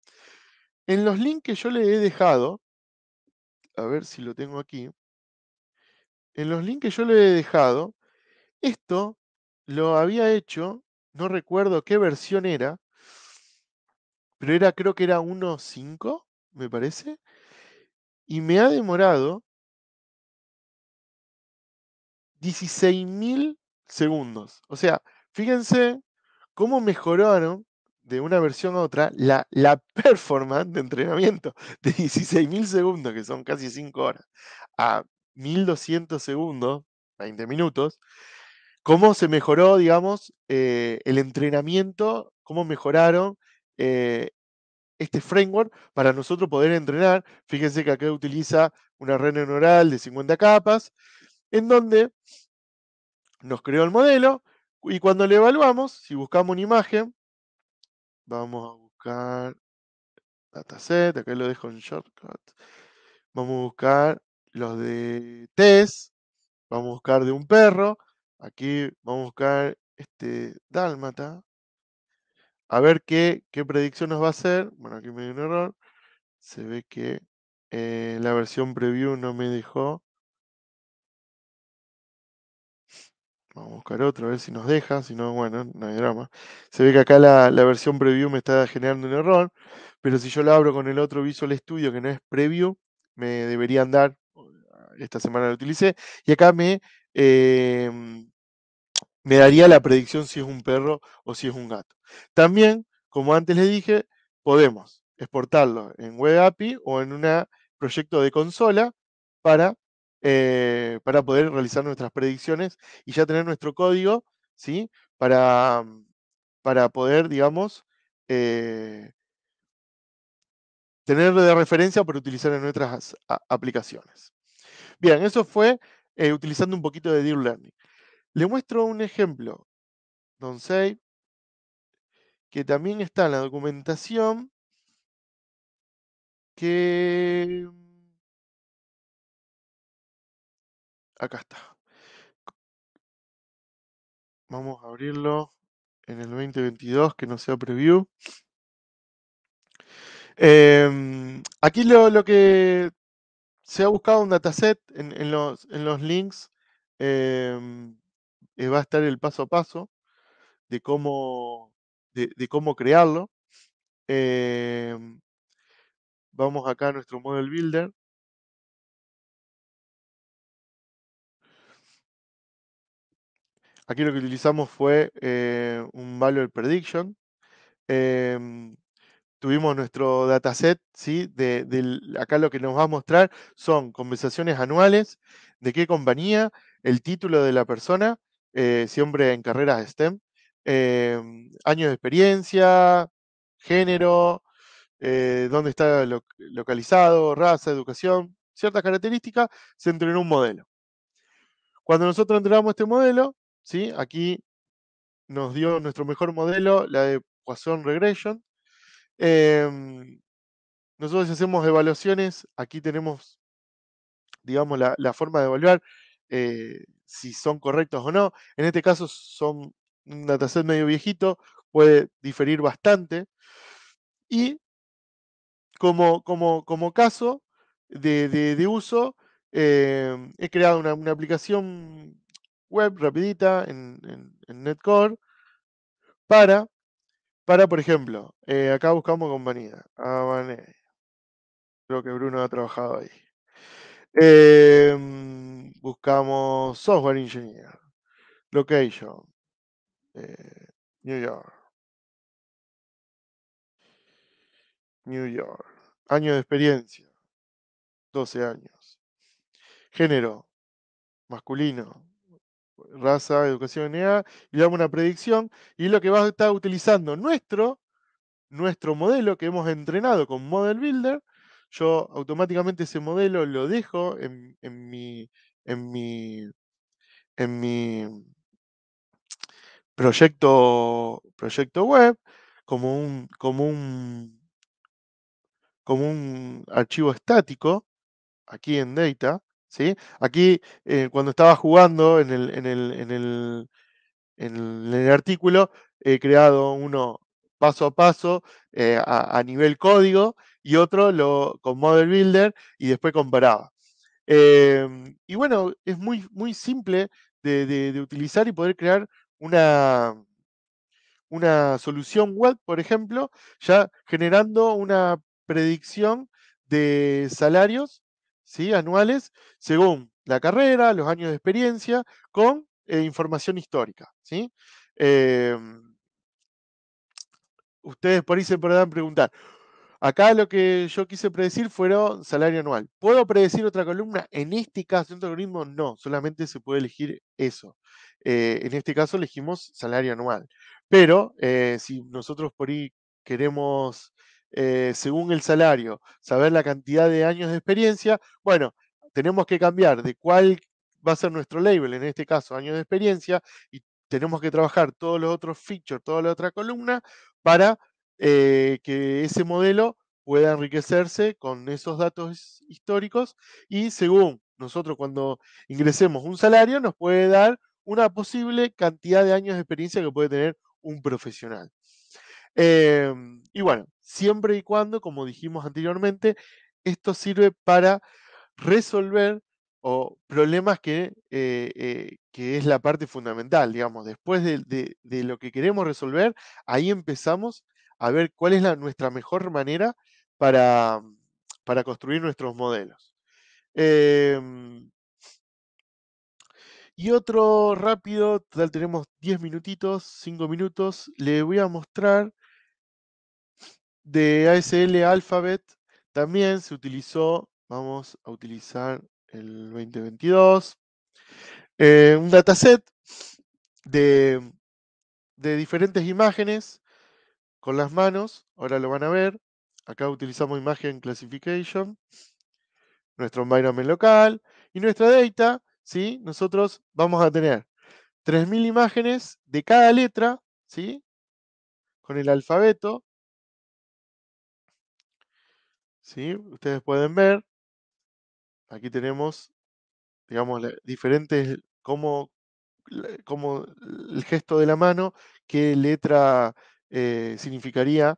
En los links que yo le he dejado, a ver si lo tengo aquí, en los links que yo le he dejado, esto lo había hecho, no recuerdo qué versión era, pero era, creo que era 1.5, me parece. Y me ha demorado 16.000 segundos. O sea, fíjense cómo mejoraron de una versión a otra la, la performance de entrenamiento de 16.000 segundos, que son casi 5 horas, a 1.200 segundos, 20 minutos, cómo se mejoró, digamos, eh, el entrenamiento, cómo mejoraron eh, este framework para nosotros poder entrenar. Fíjense que acá utiliza una red neuronal de 50 capas, en donde nos creó el modelo y cuando le evaluamos, si buscamos una imagen, vamos a buscar dataset, acá lo dejo en shortcut, vamos a buscar los de test, vamos a buscar de un perro, aquí vamos a buscar este dálmata, a ver qué, predicción nos va a hacer. Bueno, aquí me dio un error. Se ve que eh, la versión preview no me dejó. Vamos a buscar otro, a ver si nos deja. Si no, bueno, no hay drama. Se ve que acá la, versión preview me está generando un error. Pero si yo la abro con el otro Visual Studio que no es preview, me deberían dar. Esta semana lo utilicé. Y acá me, em, me daría la predicción si es un perro o si es un gato. También, como antes les dije, podemos exportarlo en Web API o en un proyecto de consola eh, para, poder realizar nuestras predicciones y ya tener nuestro código, ¿sí? Para, poder, digamos, eh, tenerlo de referencia para utilizar en nuestras aplicaciones. Bien, eso fue eh, utilizando un poquito de Deep Learning. Le muestro un ejemplo. Don't save que también está la documentación, que... Acá está. Vamos a abrirlo en el 2022, que no sea preview. Em, aquí lo, que se ha buscado un dataset en, en, los, en los, links em, eh, va a estar el paso a paso de cómo de, cómo crearlo. Em, vamos acá a nuestro model builder. Aquí lo que utilizamos fue eh, un value prediction. Em, tuvimos nuestro dataset, ¿sí? De, acá lo que nos va a mostrar son conversaciones anuales, de qué compañía, el título de la persona, eh, siempre en carreras STEM, Em, años de experiencia, género, eh, dónde está localizado, raza, educación, ciertas características, se entrenó un modelo. Cuando nosotros entrenamos este modelo, ¿sí? aquí nos dio nuestro mejor modelo, la de Poisson Regression. Em, nosotros hacemos evaluaciones, aquí tenemos, digamos, la, forma de evaluar eh, si son correctos o no. En este caso son un dataset medio viejito, puede diferir bastante. Y como, como, caso de, uso, em, he creado una, aplicación web rapidita en, Netcore para, para, por ejemplo, eh, acá buscamos compañía. Creo que Bruno ha trabajado ahí. Em, buscamos software engineer, location, eh, New York. New York. Año de experiencia, 12 años. Género, masculino, raza, educación, edad, y damos una predicción. Y lo que va a estar utilizando nuestro, nuestro modelo que hemos entrenado con Model Builder, yo automáticamente ese modelo lo dejo en, en mi, en mi, en mi proyecto, proyecto web, como un, como un, como un archivo estático aquí en Data. ¿sí? Aquí, eh, cuando estaba jugando en el, en el, artículo, he creado uno paso a paso eh, a, nivel código y otro lo, con Model Builder y después comparaba. Em, y bueno, es muy, muy simple de utilizar y poder crear una, una solución web, por ejemplo, ya generando una predicción de salarios ¿sí? anuales según la carrera, los años de experiencia, con eh, información histórica. ¿sí? Em, ustedes por ahí se podrán preguntar, acá lo que yo quise predecir fueron salario anual. ¿Puedo predecir otra columna? En este caso, en otro este algoritmo no, solamente se puede elegir eso. Eh, en este caso elegimos salario anual. Pero eh, si nosotros por ahí queremos, eh, según el salario, saber la cantidad de años de experiencia, bueno, tenemos que cambiar de cuál va a ser nuestro label, en este caso años de experiencia, y tenemos que trabajar todos los otros features, toda la otra columna, para que ese modelo pueda enriquecerse con esos datos históricos y según nosotros cuando ingresemos un salario nos puede dar una posible cantidad de años de experiencia que puede tener un profesional. Em, y bueno, siempre y cuando, como dijimos anteriormente, esto sirve para resolver o problemas que, eh, eh, que es la parte fundamental, digamos, después de, lo que queremos resolver, ahí empezamos a ver cuál es nuestra mejor manera para, para construir nuestros modelos. Em, y otro rápido, tal tenemos 10 minutitos, 5 minutos. Le voy a mostrar de ASL Alphabet. También se utilizó, vamos a utilizar el 2022, eh, un dataset de, de diferentes imágenes con las manos. Ahora lo van a ver. Acá utilizamos imagen classification, nuestro environment local y nuestra data nosotros vamos a tener 3.000 imágenes de cada letra, ¿sí? con el alfabeto. ¿sí? Ustedes pueden ver, aquí tenemos, digamos, diferentes, como, el gesto de la mano, qué letra eh, significaría.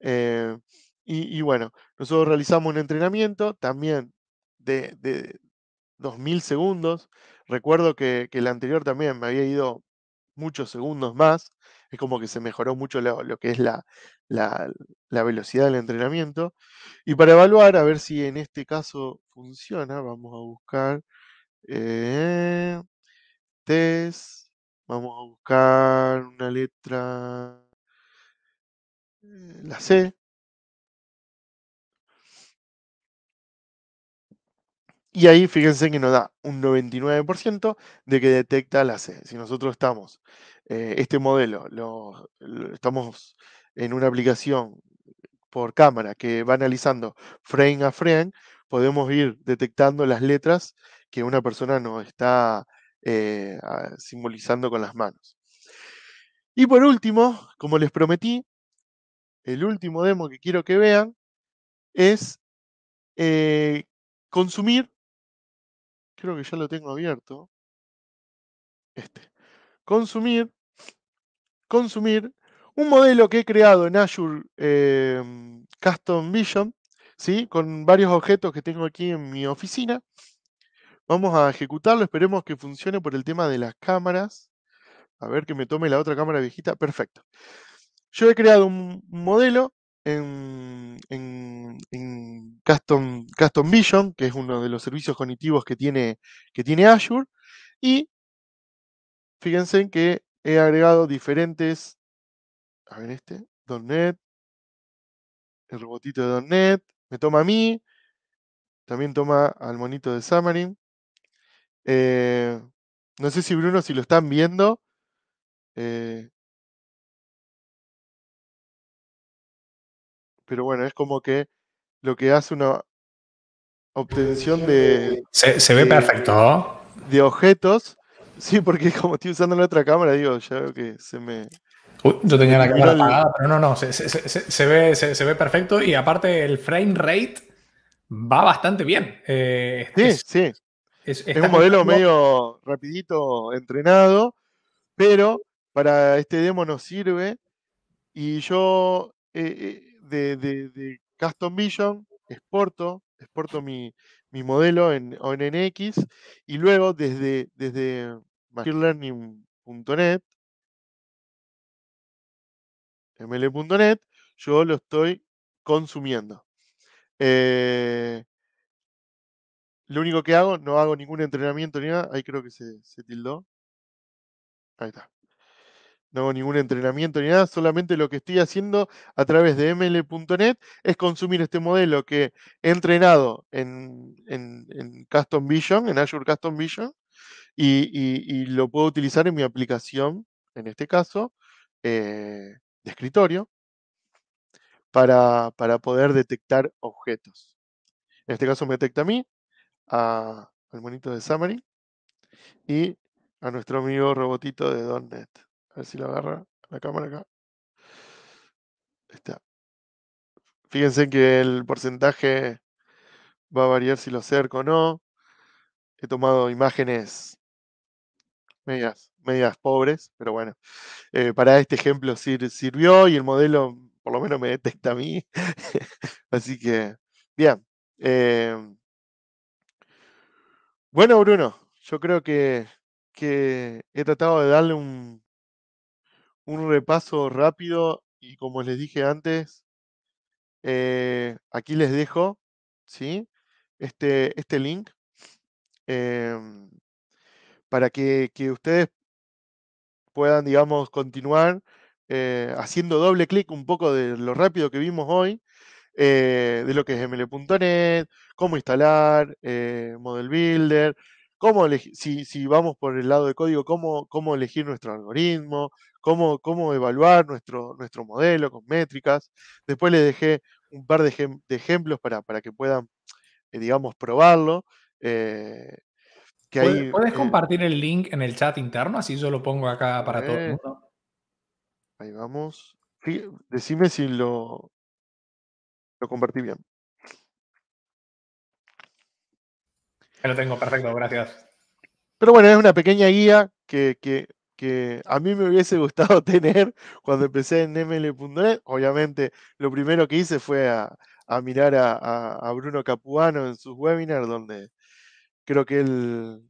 Eh, y, bueno, nosotros realizamos un entrenamiento también de, 2.000 segundos. Recuerdo que, que, el anterior también me había ido muchos segundos más. Es como que se mejoró mucho lo, que es la, velocidad del entrenamiento. Y para evaluar, a ver si en este caso funciona, vamos a buscar eh, test. Vamos a buscar una letra, eh, la C, Y ahí fíjense que nos da un 99% de que detecta la C. Si nosotros estamos, eh, este modelo, lo, estamos en una aplicación por cámara que va analizando frame a frame, podemos ir detectando las letras que una persona nos está eh, ah, simbolizando con las manos. Y por último, como les prometí, el último demo que quiero que vean es eh, consumir Creo que ya lo tengo abierto. Este. Consumir. Consumir. Un modelo que he creado en Azure em, Custom Vision, ¿sí? con varios objetos que tengo aquí en mi oficina. Vamos a ejecutarlo, esperemos que funcione por el tema de las cámaras. A ver que me tome la otra cámara viejita. Perfecto. Yo he creado un modelo en, en, en Custom, Vision, que es uno de los servicios cognitivos que tiene, que tiene Azure. Y fíjense que he agregado diferentes, a ver este, .NET, el robotito de .NET, me toma a mí, también toma al monito de Xamarin. Eh, no sé si Bruno, si lo están viendo, eh, pero bueno, es como que lo que hace una obtención de... Se, ve perfecto. De objetos. Sí, porque como estoy usando la otra cámara, digo, ya veo que se me... Uy, yo tenía la cámara apagada, pero no, no, se, ve, perfecto y aparte el frame rate va bastante bien. Eh, sí, sí. Es, un modelo medio rapidito entrenado, pero para este demo nos sirve y yo eh, eh, de, Custom Vision, exporto, exporto mi, modelo en ONNX y luego desde, desde machinelearning.net, ml.net, yo lo estoy consumiendo. Eh, lo único que hago, no hago ningún entrenamiento ni nada. Ahí creo que se, se tildó. Ahí está no hago ningún entrenamiento ni nada, solamente lo que estoy haciendo a través de ml.net es consumir este modelo que he entrenado en, Custom Vision, en Azure Custom Vision, y, lo puedo utilizar en mi aplicación, en este caso, eh, de escritorio, para, poder detectar objetos. En este caso me detecta a mí, al monito de Summary, y a nuestro amigo robotito de .NET. A ver si la agarra la cámara acá. Está. Fíjense que el porcentaje va a variar si lo acerco o no. He tomado imágenes medias, medias pobres, pero bueno, eh, para este ejemplo sirvió y el modelo por lo menos me detecta a mí. Así que, bien. Eh, bueno, Bruno, yo creo que he tratado de darle un, un repaso rápido y como les dije antes, eh, aquí les dejo ¿sí? este, este link em, para que, ustedes puedan, digamos, continuar eh, haciendo doble clic un poco de lo rápido que vimos hoy, eh, de lo que es ml.net, cómo instalar, model builder, si, vamos por el lado de código, cómo, cómo elegir nuestro algoritmo, cómo, cómo evaluar nuestro, nuestro modelo con métricas. Después les dejé un par de, ejemplos para, para, que puedan, eh, digamos, probarlo. Eh, ¿Puedes, eh compartir el link en el chat interno? Así yo lo pongo acá para todo el mundo. Ahí vamos. Decime si lo compartí bien. Lo tengo, perfecto, gracias. Pero bueno, es una pequeña guía que, a mí me hubiese gustado tener cuando empecé en ml.net. Obviamente, lo primero que hice fue a, mirar a, Bruno Capuano en sus webinars, donde creo que el,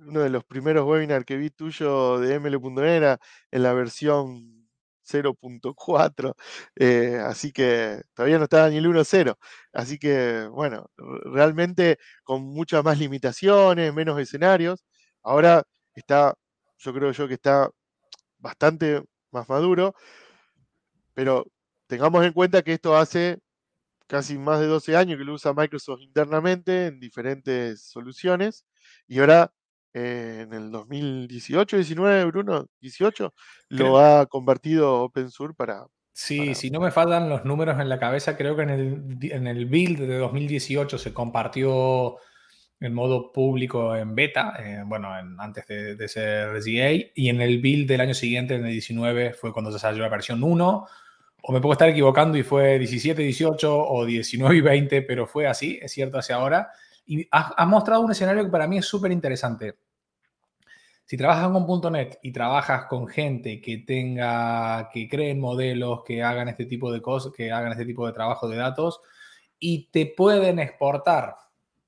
uno de los primeros webinars que vi tuyo de ml.net era en la versión 0.4, eh, así que todavía no estaba ni el 1.0. Así que, bueno, realmente con muchas más limitaciones, menos escenarios, ahora está, yo creo yo que está bastante más maduro, pero tengamos en cuenta que esto hace casi más de 12 años que lo usa Microsoft internamente en diferentes soluciones y ahora eh, en el 2018, 19, Bruno, 18, lo ha convertido OpenSource para... Sí, si no me faltan los números en la cabeza, creo que en el, en el build de 2018 se compartió en modo público en beta, eh, bueno, antes de, ser GA, y en el build del año siguiente, en el 19, fue cuando se salió la versión 1, o me puedo estar equivocando y fue 17, 18 o 19 y 20, pero fue así, es cierto, hacia ahora. Y ha mostrado un escenario que para mí es súper interesante si trabajas con .NET y trabajas con gente que tenga, que creen modelos, que hagan este tipo de cosas, que hagan este tipo de trabajo de datos y te pueden exportar,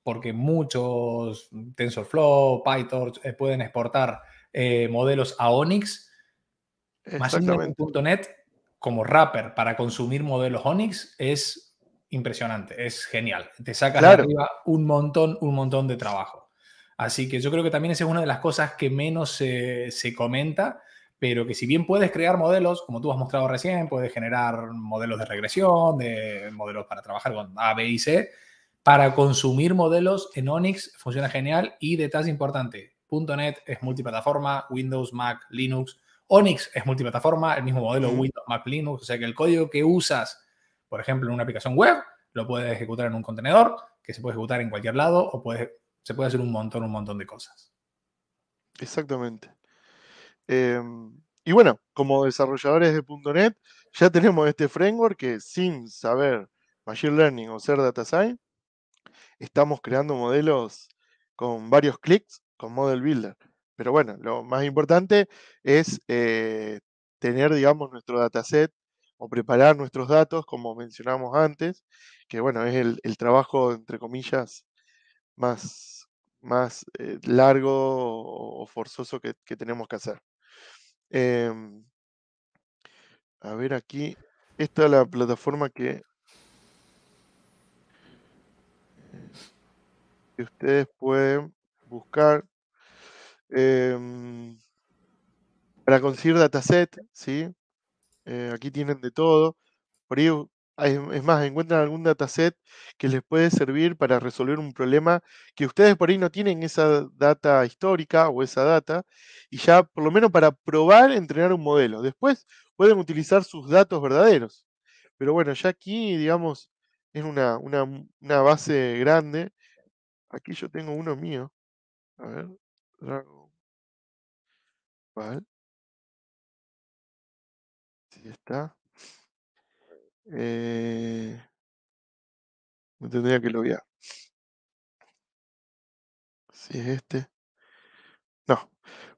porque muchos TensorFlow, PyTorch eh, pueden exportar eh, modelos a Onyx, .NET como wrapper para consumir modelos ONIX es impresionante, es genial. Te saca arriba un montón, un montón de trabajo. Así que yo creo que también esa es una de las cosas que menos se, se comenta, pero que si bien puedes crear modelos, como tú has mostrado recién, puedes generar modelos de regresión, de modelos para trabajar con A, B y C, para consumir modelos en Onyx funciona genial y detalle importante, .NET es multiplataforma, Windows, Mac, Linux, Onyx es multiplataforma, el mismo modelo Windows, Mac, Linux, o sea que el código que usas, por ejemplo, en una aplicación web, lo puedes ejecutar en un contenedor, que se puede ejecutar en cualquier lado o puedes se puede hacer un montón, un montón de cosas. Exactamente. Em, y bueno, como desarrolladores de .NET, ya tenemos este framework que sin saber Machine Learning o ser Data Science, estamos creando modelos con varios clics con Model Builder. Pero bueno, lo más importante es eh, tener, digamos, nuestro dataset o preparar nuestros datos, como mencionamos antes, que bueno, es el trabajo, entre comillas, más más eh, largo o, forzoso que, tenemos que hacer. Em, a ver aquí, esta es la plataforma que, eh, ustedes pueden buscar em, para conseguir dataset, ¿sí? Eh, aquí tienen de todo. Es más, encuentran algún dataset que les puede servir para resolver un problema que ustedes por ahí no tienen esa data histórica o esa data, y ya por lo menos para probar, entrenar un modelo. Después pueden utilizar sus datos verdaderos. Pero bueno, ya aquí, digamos, es una, una, una base grande. Aquí yo tengo uno mío. A ver, Vale. está. Eh, tendría que loguear. Si es este. No.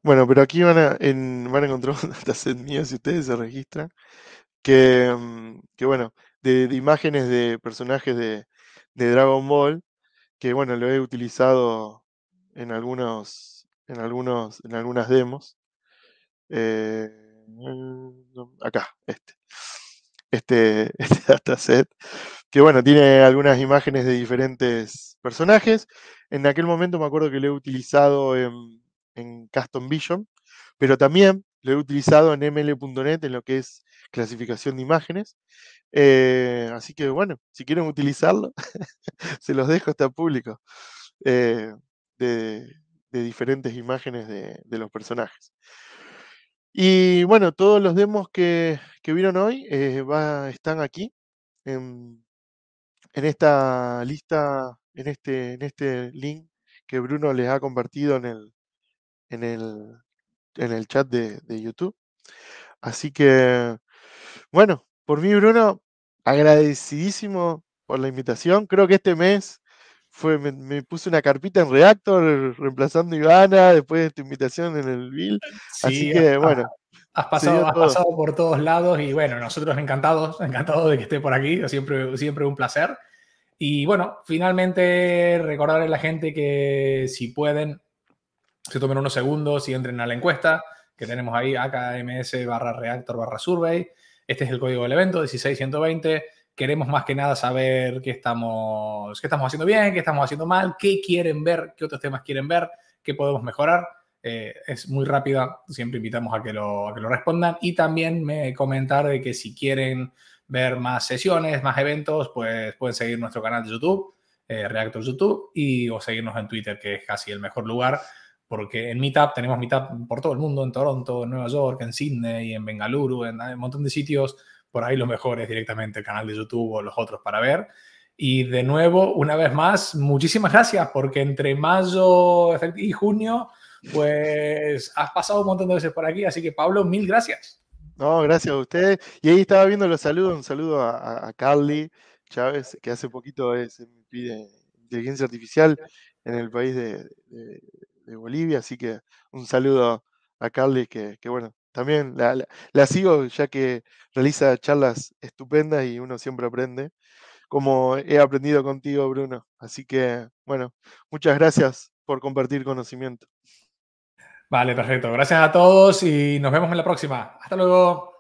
Bueno, pero aquí van a, en, van a encontrar datas mías si ustedes se registran. Que, mm, que bueno, de, imágenes de personajes de, de Dragon Ball. Que bueno, lo he utilizado en algunos. En, algunos, en algunas demos. Eh, mm, acá, este este, este dataset, que bueno, tiene algunas imágenes de diferentes personajes. En aquel momento me acuerdo que lo he utilizado en, Custom Vision, pero también lo he utilizado en ml.net en lo que es clasificación de imágenes. Eh, así que bueno, si quieren utilizarlo, se los dejo, hasta público, eh, de, diferentes imágenes de, de los personajes. Y bueno, todos los demos que, vieron hoy eh, están aquí en, esta lista, en este, en este link que Bruno les ha compartido en el, en el, chat de YouTube. Así que, bueno, por mí, Bruno, agradecidísimo por la invitación. Creo que este mes fue, me, puse una carpita en Reactor reemplazando a Ivana después de tu invitación en el Bill. Así que bueno. Has pasado, pasado por todos lados y bueno, nosotros encantados, encantados de que esté por aquí, siempre, siempre un placer. Y bueno, finalmente recordarle a la gente que si pueden, se tomen unos segundos y entren a la encuesta que tenemos ahí, AKMS barra Reactor barra Survey. Este es el código del evento, 16120 queremos más que nada saber qué estamos, qué estamos haciendo bien, qué estamos haciendo mal, qué quieren ver, qué otros temas quieren ver, qué podemos mejorar. Eh, es muy rápida, siempre invitamos a que, lo, a que lo respondan y también me comentar de que si quieren ver más sesiones, más eventos, pues pueden seguir nuestro canal de YouTube, eh, Reactor YouTube, y o seguirnos en Twitter, que es casi el mejor lugar, porque en Meetup tenemos Meetup por todo el mundo, en Toronto, en Nueva York, en Sydney, en Bengaluru, en, en un montón de sitios por ahí lo mejor es directamente el canal de YouTube o los otros para ver. Y de nuevo, una vez más, muchísimas gracias porque entre mayo y junio, pues has pasado un montón de veces por aquí. Así que Pablo, mil gracias. No, gracias a ustedes. Y ahí estaba viendo los saludos. Un saludo a, Carly Chávez, que hace poquito es pide inteligencia artificial en el país de, Bolivia. Así que un saludo a Carly, que, que bueno, también la, sigo ya que realiza charlas estupendas y uno siempre aprende, como he aprendido contigo, Bruno. Así que, bueno, muchas gracias por compartir conocimiento. Vale, perfecto. Gracias a todos y nos vemos en la próxima. Hasta luego.